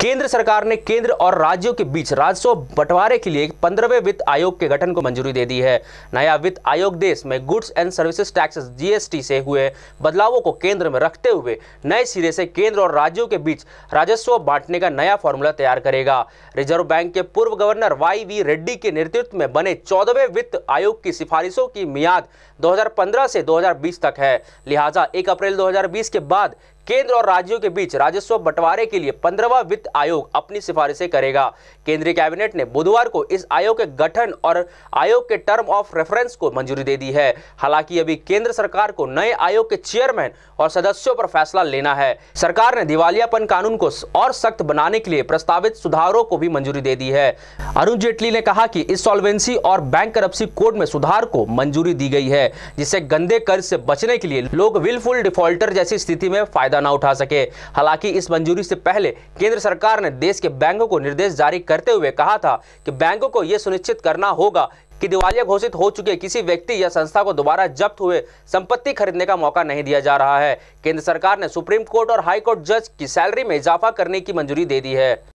केंद्र सरकार ने केंद्र और राज्यों के बीच राजस्व बंटवारे के लिए पंद्रहवें वित्त आयोग के गठन को मंजूरी दे दी है नया वित्त आयोग देश में goods and services taxes GST से हुए बदलावों को केंद्र में रखते हुए नए सिरे से केंद्र और राज्यों के बीच राजस्व बांटने का नया फॉर्मूला तैयार करेगा रिजर्व बैंक के पूर्व गवर्नर वाई वी रेड्डी के नेतृत्व में बने चौदहवें वित्त आयोग की सिफारिशों की मियाद दो से दो तक है लिहाजा एक अप्रैल दो के बाद केंद्र और राज्यों के बीच राजस्व बंटवारे के लिए पंद्रहवा वित्त आयोग अपनी सिफारिशें करेगा केंद्रीय कैबिनेट ने बुधवार को इस आयोग के गठन और आयोग के टर्म ऑफ रेफरेंस को मंजूरी दे दी है हालांकि अभी केंद्र सरकार को नए आयोग के चेयरमैन और सदस्यों पर फैसला लेना है सरकार ने दिवालियापन कानून को और सख्त बनाने के लिए प्रस्तावित सुधारों को भी मंजूरी दे दी है अरुण जेटली ने कहा इस इंसॉल्वेंसी और बैंक करप्सी कोड में सुधार को मंजूरी दी गई है जिससे गंदे कर्ज से बचने के लिए लोग विलफुल डिफॉल्टर जैसी स्थिति में फायदा फायदा ना उठा सके हालांकि इस मंजूरी से पहले केंद्र सरकार ने देश के बैंकों को निर्देश जारी करते हुए कहा था कि बैंकों को यह सुनिश्चित करना होगा कि दिवालिया घोषित हो चुके किसी व्यक्ति या संस्था को दोबारा जब्त हुए संपत्ति खरीदने का मौका नहीं दिया जा रहा है केंद्र सरकार ने सुप्रीम कोर्ट और हाईकोर्ट जज की सैलरी में इजाफा करने की मंजूरी दे दी है